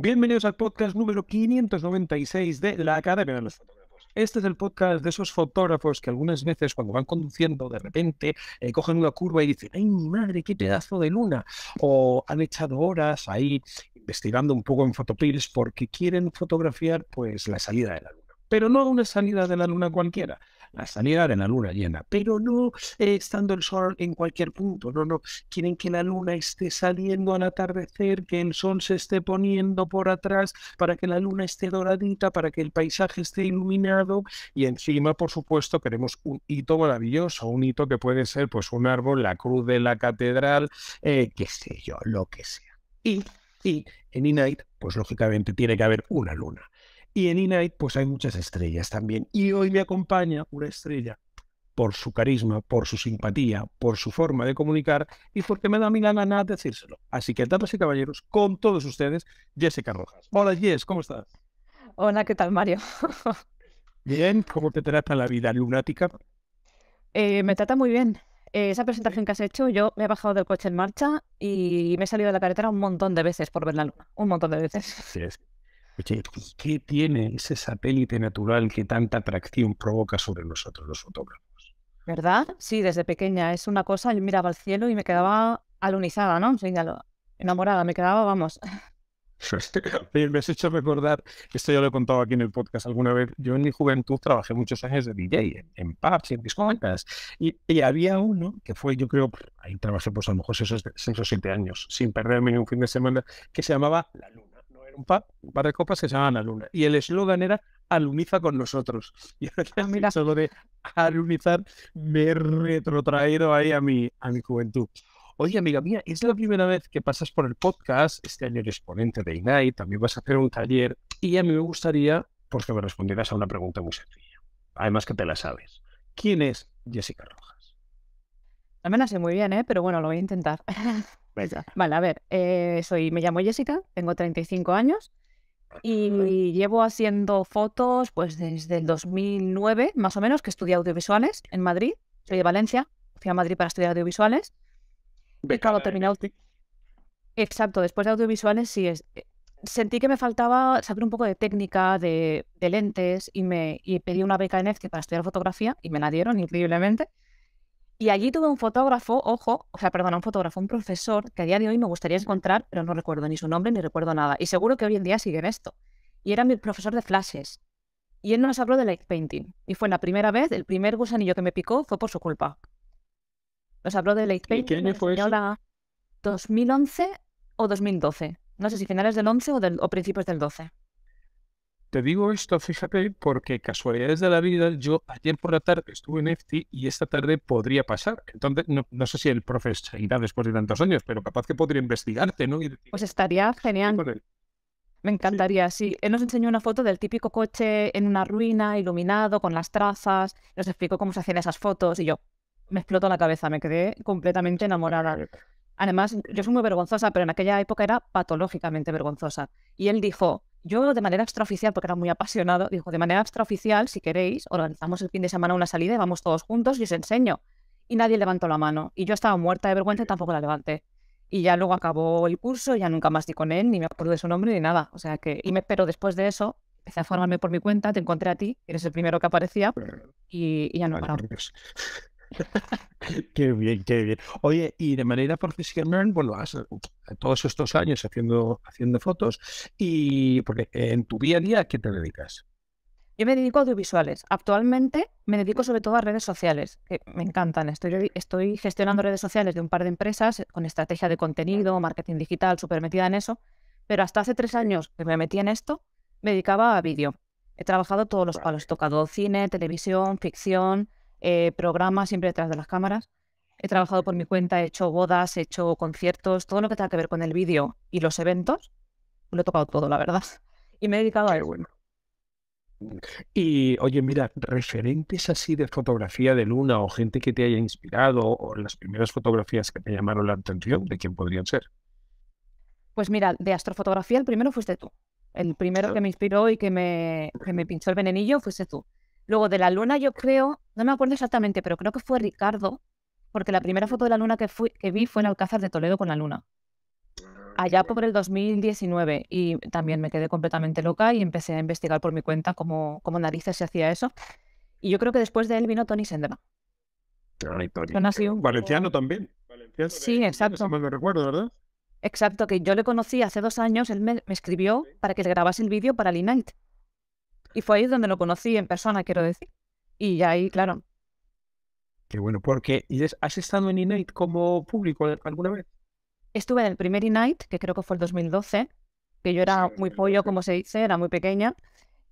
Bienvenidos al podcast número 596 de la Academia de los Fotógrafos. Este es el podcast de esos fotógrafos que algunas veces cuando van conduciendo de repente eh, cogen una curva y dicen, ay mi madre, qué pedazo de luna. O han echado horas ahí investigando un poco en Photopills porque quieren fotografiar pues la salida de la luna. Pero no una salida de la luna cualquiera, a salir en la luna llena, pero no eh, estando el sol en cualquier punto, no, no, quieren que la luna esté saliendo al atardecer, que el sol se esté poniendo por atrás, para que la luna esté doradita, para que el paisaje esté iluminado y encima, por supuesto, queremos un hito maravilloso, un hito que puede ser pues un árbol, la cruz de la catedral, eh, qué sé yo, lo que sea. Y, y en night pues lógicamente tiene que haber una luna. Y en E-Night pues hay muchas estrellas también. Y hoy me acompaña una estrella por su carisma, por su simpatía, por su forma de comunicar y porque me da mi gana de decírselo. Así que, damas y caballeros, con todos ustedes, Jessica Rojas. Hola Jess, ¿cómo estás? Hola, ¿qué tal Mario? bien, ¿cómo te trata la vida lunática? Eh, me trata muy bien. Eh, esa presentación que has hecho, yo me he bajado del coche en marcha y me he salido de la carretera un montón de veces por ver la luna. Un montón de veces. Sí, es. Oye, ¿qué tiene ese satélite natural que tanta atracción provoca sobre nosotros los fotógrafos? ¿Verdad? Sí, desde pequeña es una cosa, yo miraba al cielo y me quedaba alunizada, ¿no? enamorada, me quedaba, vamos. Pues, me has hecho recordar, esto ya lo he contado aquí en el podcast alguna vez, yo en mi juventud trabajé muchos años de DJ, en, pubs, en discotecas, y, había uno que fue, yo creo, ahí trabajé pues a lo mejor 6 o 7 años, sin perderme ni un fin de semana, que se llamaba La Luna un, par de copas que se llamaban luna. Y el eslogan era alumiza con nosotros. Y ahora ah, solo de alumizar me he retrotraído ahí a mi, a mi juventud. Oye, amiga mía, es la primera vez que pasas por el podcast. Este año eres ponente de Ignite, también vas a hacer un taller. Y a mí me gustaría pues, que me respondieras a una pregunta muy sencilla. Además que te la sabes. ¿Quién es Jessica Rojas? No me la muy bien, ¿eh? pero bueno, lo voy a intentar. vale, a ver, eh, soy, me llamo Jessica, tengo 35 años y, llevo haciendo fotos pues desde el 2009, más o menos, que estudié audiovisuales en Madrid. Soy de Valencia, fui a Madrid para estudiar audiovisuales. Y claro, terminado. Exacto, después de audiovisuales sí es... Eh, sentí que me faltaba saber un poco de técnica, de, lentes, y me pedí una beca en EFCE para estudiar fotografía y me la dieron increíblemente. Y allí tuve un fotógrafo, ojo, o sea, perdona, un fotógrafo, un profesor que a día de hoy me gustaría encontrar, pero no recuerdo ni su nombre ni recuerdo nada. Y seguro que hoy en día sigue en esto. Y era mi profesor de flashes. Y él nos habló de light painting. Y fue la primera vez, el primer gusanillo que me picó fue por su culpa. Nos habló de light painting. ¿Y qué año fue eso? 2011 o 2012. No sé si finales del 11 o, del, o principios del 12. Te digo esto, fíjate, porque casualidades de la vida, yo ayer por la tarde estuve en EFTI y esta tarde podría pasar. Entonces, no, sé si el profe irá después de tantos años, pero capaz que podría investigarte, ¿no? pues estaría genial. Me encantaría, sí. Él nos enseñó una foto del típico coche en una ruina, iluminado, con las trazas. Nos explicó cómo se hacían esas fotos y yo me explotó la cabeza, me quedé completamente enamorada. Además, yo soy muy vergonzosa, pero en aquella época era patológicamente vergonzosa. Y él dijo, yo de manera extraoficial, porque era muy apasionado, dijo, de manera extraoficial, si queréis, organizamos el fin de semana una salida y vamos todos juntos y os enseño. Y nadie levantó la mano. Y yo estaba muerta de vergüenza y tampoco la levanté. Y ya luego acabó el curso, ya nunca más di con él, ni me acuerdo de su nombre ni nada. O sea que, y me, espero después de eso, empecé a formarme por mi cuenta, te encontré a ti, eres el primero que aparecía, y, ya no he qué bien, qué bien. Oye, y de manera profesional, bueno, has, eh, todos estos años haciendo, haciendo fotos, y porque eh, en tu día a día, qué te dedicas? Yo me dedico a audiovisuales. Actualmente me dedico sobre todo a redes sociales, que me encantan. Estoy, estoy gestionando redes sociales de un par de empresas eh, con estrategia de contenido, marketing digital, súper metida en eso. Pero hasta hace tres años que me metí en esto, me dedicaba a vídeo. He trabajado todos los palos. He tocado cine, televisión, ficción, programa eh, programas siempre detrás de las cámaras. He trabajado por mi cuenta, he hecho bodas, he hecho conciertos, todo lo que tenga que ver con el vídeo y los eventos, lo he tocado todo, la verdad. Y me he dedicado a ello Y oye, mira, referentes así de fotografía de luna o gente que te haya inspirado o las primeras fotografías que te llamaron la atención, ¿de quién podrían ser? Pues mira, de astrofotografía el primero fuiste tú. El primero que me inspiró y que me, que me pinchó el venenillo fuiste tú. Luego de la luna yo creo no me acuerdo exactamente, pero creo que fue Ricardo, porque la primera foto de la luna que, fui, que vi fue en Alcázar de Toledo con la luna. Allá por el 2019 y también me quedé completamente loca y empecé a investigar por mi cuenta cómo, cómo narices se hacía eso. Y yo creo que después de él vino Tony Sendema. Tony Tony. Valenciano también. sí, exacto. me recuerdo, ¿verdad? Exacto, que yo le conocí hace dos años, él me, escribió para que le grabase el vídeo para el Y fue ahí donde lo conocí en persona, quiero decir. Y ahí, claro. Qué bueno, porque ¿has estado en Innate como público alguna vez? Estuve en el primer night que creo que fue el 2012, que yo era muy pollo, como se dice, era muy pequeña.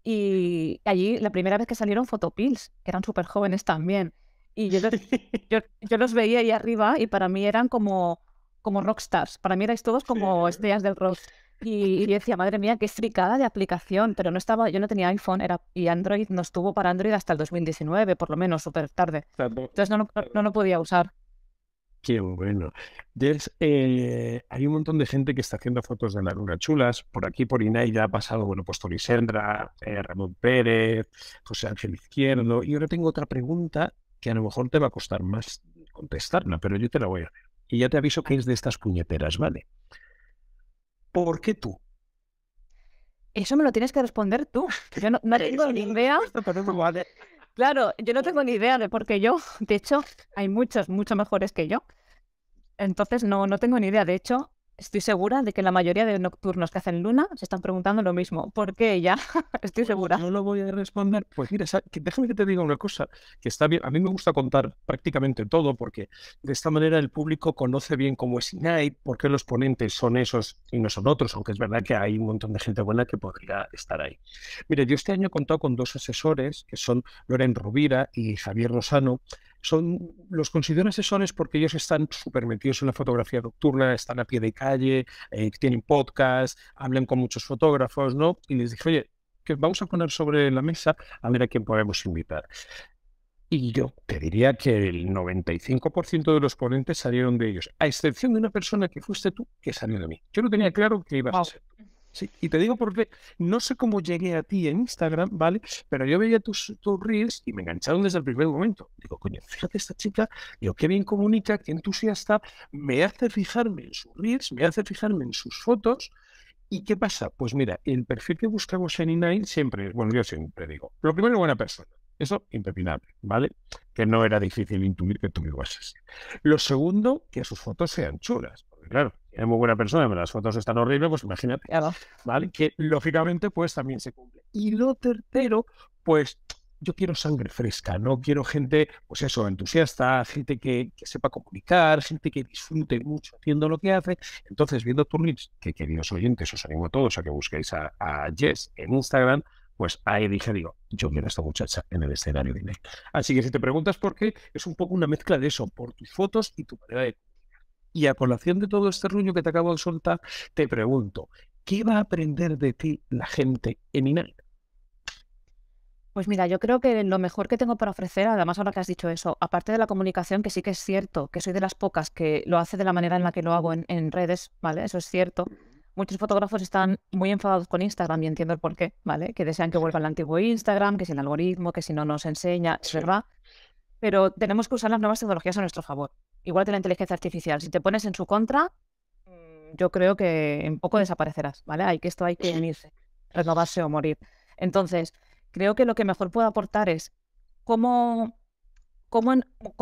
Y allí la primera vez que salieron photopills que eran súper jóvenes también. Y yo los, yo, los, veía ahí arriba y para mí eran como, como rockstars. Para mí erais todos como estrellas del rock. Y, y decía, madre mía, qué estricada de aplicación, pero no estaba, yo no tenía iPhone era, y Android no estuvo para Android hasta el 2019, por lo menos, súper tarde. Entonces no, lo podía usar. Qué bueno. Eh, hay un montón de gente que está haciendo fotos de la luna chulas. Por aquí, por ya ha pasado, bueno, pues Torisendra, eh, Ramón Pérez, José Ángel Izquierdo. Y ahora tengo otra pregunta que a lo mejor te va a costar más contestarla, pero yo te la voy a hacer. Y ya te aviso que es de estas puñeteras, ¿vale? ¿por qué tú? Eso me lo tienes que responder tú. Yo no, tengo ni idea. Claro, yo no tengo ni idea de por qué yo. De hecho, hay muchos, mucho mejores que yo. Entonces, no, no tengo ni idea. De hecho, Estoy segura de que la mayoría de nocturnos que hacen Luna se están preguntando lo mismo. ¿Por qué ella? Estoy segura. No lo voy a responder. Pues mira, déjame que te diga una cosa, que está bien. A mí me gusta contar prácticamente todo, porque de esta manera el público conoce bien cómo es INAI, por qué los ponentes son esos y no son otros, aunque es verdad que hay un montón de gente buena que podría estar ahí. Mire, yo este año he contado con dos asesores, que son Loren Rovira y Javier Rosano, son, los considero asesores porque ellos están súper metidos en la fotografía nocturna, están a pie de calle, eh, tienen podcast, hablan con muchos fotógrafos, ¿no? Y les dije, oye, que vamos a poner sobre la mesa a ver a quién podemos invitar. Y yo te diría que el 95% de los ponentes salieron de ellos, a excepción de una persona que fuiste tú que salió de mí. Yo no tenía claro que ibas a ser y te digo porque no sé cómo llegué a ti en Instagram, ¿vale? Pero yo veía tus, tus reels y me engancharon desde el primer momento. Digo, coño, fíjate esta chica, digo, qué bien comunica, qué entusiasta, me hace fijarme en sus reels, me hace fijarme en sus fotos. ¿Y qué pasa? Pues mira, el perfil que buscamos en Inline siempre, bueno, yo siempre digo, lo primero, buena persona. Eso, impepinable, ¿vale? Que no era difícil intuir que tú me ibas así. Lo segundo, que sus fotos sean chulas. Porque claro, es muy buena persona, pero las fotos están horribles, pues imagínate. ¿Vale? Que lógicamente, pues también se cumple. Y lo tercero, pues yo quiero sangre fresca, no quiero gente, pues eso, entusiasta, gente que, sepa comunicar, gente que disfrute mucho haciendo lo que hace. Entonces, viendo Turnits, que queridos oyentes, os animo a todos a que busquéis a, Jess en Instagram, pues ahí dije, digo, yo quiero a esta muchacha en el escenario de Así que si te preguntas por qué, es un poco una mezcla de eso, por tus fotos y tu manera de y a colación de todo este ruño que te acabo de soltar, te pregunto, ¿qué va a aprender de ti la gente en Inal? Pues mira, yo creo que lo mejor que tengo para ofrecer, además ahora que has dicho eso, aparte de la comunicación, que sí que es cierto, que soy de las pocas que lo hace de la manera en la que lo hago en, redes, ¿vale? Eso es cierto. Muchos fotógrafos están muy enfadados con Instagram y entiendo el por qué, ¿vale? Que desean que vuelva el antiguo Instagram, que si el algoritmo, que si no nos enseña, es verdad. Pero tenemos que usar las nuevas tecnologías a nuestro favor. Igual que la inteligencia artificial, si te pones en su contra, mm, yo creo que en poco desaparecerás, ¿vale? Hay que esto hay que unirse, renovarse o morir. Entonces, creo que lo que mejor puedo aportar es cómo, cómo,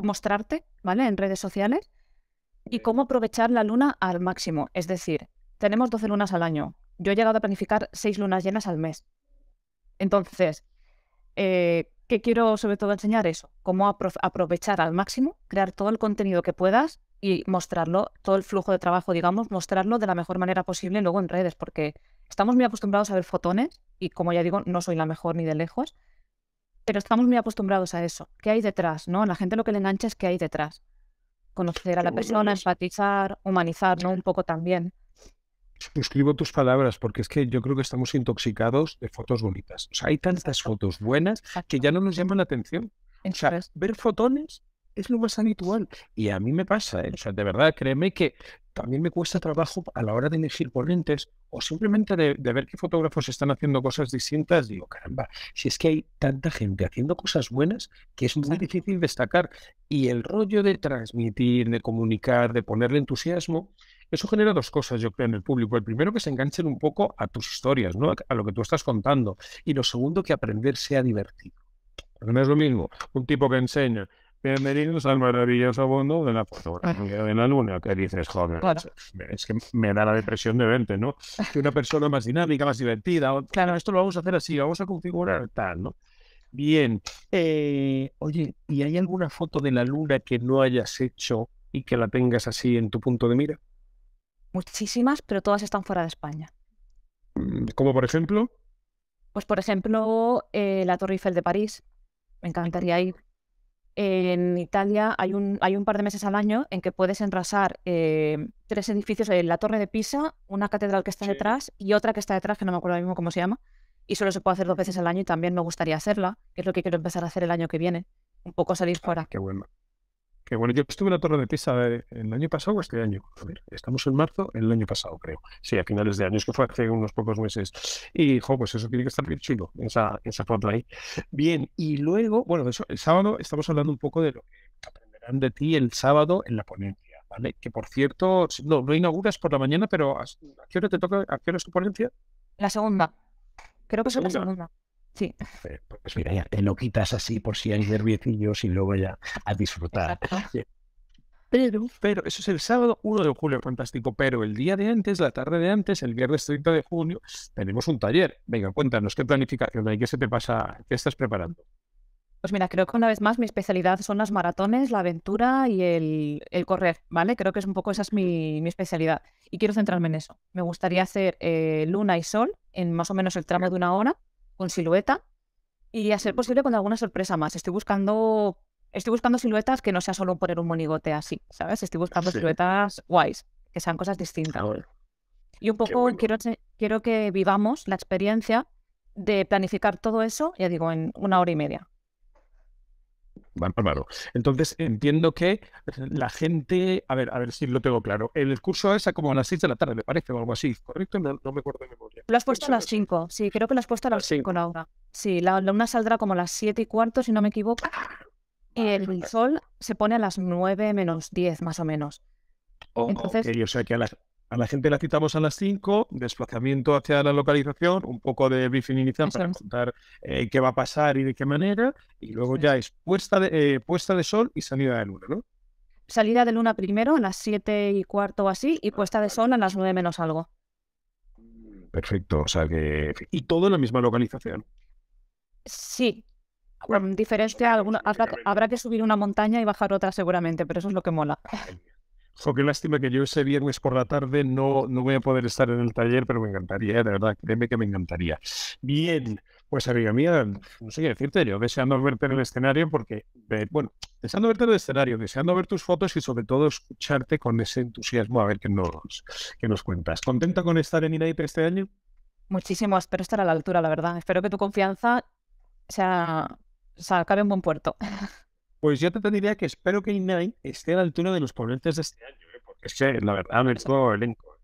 mostrarte, ¿vale? En redes sociales y cómo aprovechar la luna al máximo. Es decir, tenemos 12 lunas al año. Yo he llegado a planificar 6 lunas llenas al mes. Entonces, eh, que quiero sobre todo enseñar eso, cómo aprovechar al máximo, crear todo el contenido que puedas y mostrarlo, todo el flujo de trabajo, digamos, mostrarlo de la mejor manera posible luego en redes, porque estamos muy acostumbrados a ver fotones y como ya digo, no soy la mejor ni de lejos, pero estamos muy acostumbrados a eso. ¿Qué hay detrás? ¿No? La gente lo que le engancha es qué hay detrás. Conocer a la persona, enfatizar, humanizar, ¿no? Un poco también suscribo tus palabras porque es que yo creo que estamos intoxicados de fotos bonitas. hay tantas fotos buenas que ya no nos llaman la atención. ver fotones es lo más habitual. Y a mí me pasa, ¿eh? de verdad, créeme que también me cuesta trabajo a la hora de elegir ponentes o simplemente de, de, ver que fotógrafos están haciendo cosas distintas. Digo, caramba, si es que hay tanta gente haciendo cosas buenas que es muy difícil destacar. Y el rollo de transmitir, de comunicar, de ponerle entusiasmo, eso genera dos cosas, yo creo, en el público. El primero, que se enganchen un poco a tus historias, ¿no? a lo que tú estás contando. Y lo segundo, que aprender sea divertido. Porque no es lo mismo un tipo que enseña Bienvenidos al maravilloso mundo de la fotografía de la luna, que dices, joder, es que me da la depresión de verte, ¿no? Que una persona más dinámica, más divertida, claro, esto lo vamos a hacer así, vamos a configurar tal, ¿no? Bien, eh, oye, ¿y hay alguna foto de la luna que no hayas hecho y que la tengas así en tu punto de mira? muchísimas, pero todas están fuera de España. Mm, ¿Como por ejemplo? Pues por ejemplo, eh, la Torre Eiffel de París. Me encantaría ir. En Italia hay un, hay un par de meses al año en que puedes enrasar eh, tres edificios, eh, la Torre de Pisa, una catedral que está detrás y otra que está detrás, que no me acuerdo ahora mismo cómo se llama, y solo se puede hacer dos veces al año y también me gustaría hacerla, que es lo que quiero empezar a hacer el año que viene, un poco salir ah, fuera. qué bueno que bueno, yo estuve en la Torre de Pisa eh, el año pasado o este año. A estamos en marzo, el año pasado, creo. Sí, a finales de año, es que fue hace unos pocos meses. Y, jo, pues eso tiene que estar bien chido, esa, esa foto ahí. Bien, y luego, bueno, eso, el sábado estamos hablando un poco de lo que aprenderán de ti el sábado en la ponencia, ¿vale? Que por cierto, no, no inauguras por la mañana, pero ¿a qué hora te toca, a es tu ponencia? La segunda. Creo que es la segunda. Sí. Pues mira, ya te lo quitas así por si hay nerviecillos y luego ya a disfrutar. Pero, pero, eso es el sábado 1 de julio, fantástico. Pero el día de antes, la tarde de antes, el viernes 30 de junio, tenemos un taller. Venga, cuéntanos, ¿qué planificación hay? ¿Qué se te pasa? ¿Qué estás preparando? Pues mira, creo que una vez más mi especialidad son las maratones, la aventura y el, correr, ¿vale? Creo que es un poco esa es mi, especialidad y quiero centrarme en eso. Me gustaría hacer eh, luna y sol en más o menos el tramo de una hora, con silueta y a ser posible con alguna sorpresa más. Estoy buscando, estoy buscando siluetas que no sea solo poner un monigote así, ¿sabes? Estoy buscando siluetas guays, que sean cosas distintas. Y un poco quiero, quiero que vivamos la experiencia de planificar todo eso, ya digo, en una hora y media. Entonces, entiendo que la gente, a ver, a ver si lo tengo claro, el curso es a como a las 6 de la tarde, me parece, o algo así, ¿correcto? No, me acuerdo de memoria. Lo has puesto a las 5, sí, creo que lo has puesto a ah, las 5 la Sí, la, luna saldrá como a las 7 y cuarto, si no me equivoco. Y el sol se pone a las 9 menos 10, más o menos. Entonces, que a las a la gente la citamos a las 5, desplazamiento hacia la localización, un poco de briefing inicial para contar eh, qué va a pasar y de qué manera, y luego ya es puesta de, eh, puesta de sol y salida de luna, ¿no? Salida de luna primero a las 7 y cuarto o así, y puesta de sol a las 9 menos algo. Perfecto, o sea que... Y todo en la misma localización. Sí, diferencia, alguna, habrá, que subir una montaña y bajar otra seguramente, pero eso es lo que mola. Jo, qué lástima que yo ese viernes por la tarde no, no voy a poder estar en el taller, pero me encantaría, de verdad, créeme que me encantaría. Bien, pues amiga mía, no sé qué decirte, yo deseando verte en el escenario porque, eh, bueno, deseando verte en el escenario, deseando ver tus fotos y sobre todo escucharte con ese entusiasmo a ver qué nos, qué nos cuentas. ¿Contenta con estar en INAIP este año? Muchísimo, espero estar a la altura, la verdad. Espero que tu confianza sea, o acabe en buen puerto. Pues yo te tendría que espero que Ignite esté a la altura de los ponentes de este año, ¿eh? porque es la verdad me todo elenco. ¿eh?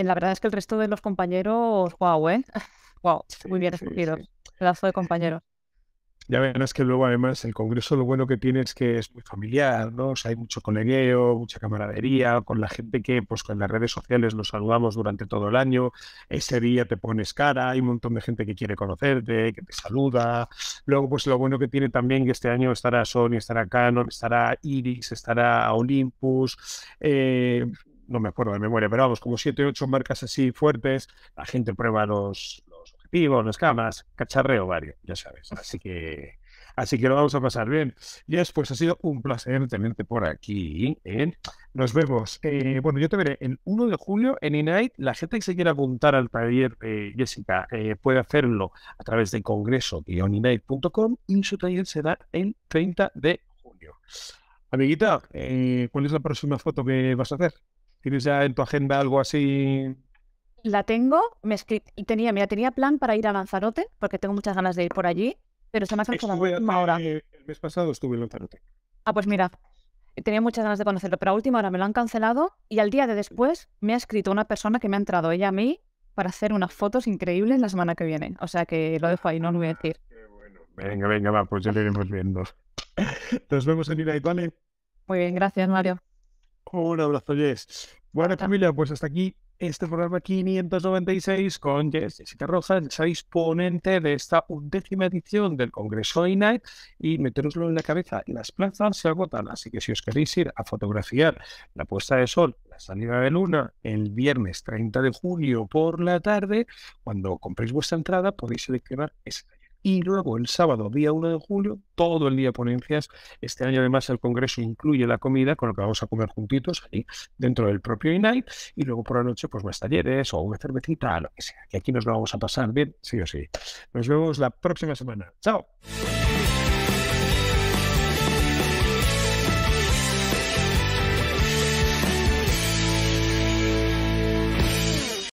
Eh, la verdad es que el resto de los compañeros, wow, ¿eh? Wow, muy bien escogidos. Pedazo de compañeros. Ya verás que luego además el Congreso lo bueno que tiene es que es muy familiar, ¿no? O sea, hay mucho colegueo, mucha camaradería, con la gente que pues con las redes sociales los saludamos durante todo el año, ese día te pones cara, hay un montón de gente que quiere conocerte, que te saluda. Luego pues lo bueno que tiene también que este año estará Sony, estará Canon, estará Iris, estará Olympus, eh, no me acuerdo de memoria, pero vamos, como siete, ocho marcas así fuertes, la gente prueba los, y bueno, escamas, cacharreo varios, ya sabes. Así que, así que lo vamos a pasar bien. Yes, pues ha sido un placer tenerte por aquí. ¿eh? Nos vemos. Eh, bueno, yo te veré el 1 de julio en Inite. La gente que se quiera apuntar al taller, Jessica, eh, puede hacerlo a través de congreso inite.com y su taller será el 30 de junio. Amiguita, ¿cuál es la próxima foto que vas a hacer? ¿Tienes ya en tu agenda algo así la tengo, me y tenía, mira, tenía plan para ir a Lanzarote, porque tengo muchas ganas de ir por allí, pero se me ha cancelado última eh, El mes pasado estuve en Lanzarote. Ah, pues mira, tenía muchas ganas de conocerlo, pero a última hora me lo han cancelado y al día de después me ha escrito una persona que me ha entrado ella a mí para hacer unas fotos increíbles la semana que viene. O sea que lo dejo ahí, no lo voy a decir. Bueno. Venga, venga, va, pues ya lo iremos viendo. Nos vemos en Irai, ¿vale? Muy bien, gracias, Mario. Un abrazo, Jess. Bueno, familia, pues hasta aquí este programa 596 con Jessica Rojas, sois ponente de esta undécima edición del Congreso Night y meteroslo en la cabeza, las plazas se agotan, así que si os queréis ir a fotografiar la puesta de sol, la salida de luna, el viernes 30 de julio por la tarde, cuando compréis vuestra entrada podéis seleccionar esa y luego el sábado, día 1 de julio, todo el día ponencias. Este año además el Congreso incluye la comida, con lo que vamos a comer juntitos ahí dentro del propio INAI. Y luego por la noche, pues más talleres o una cervecita, lo que sea. Que aquí nos lo vamos a pasar bien, sí o sí. Nos vemos la próxima semana. Chao.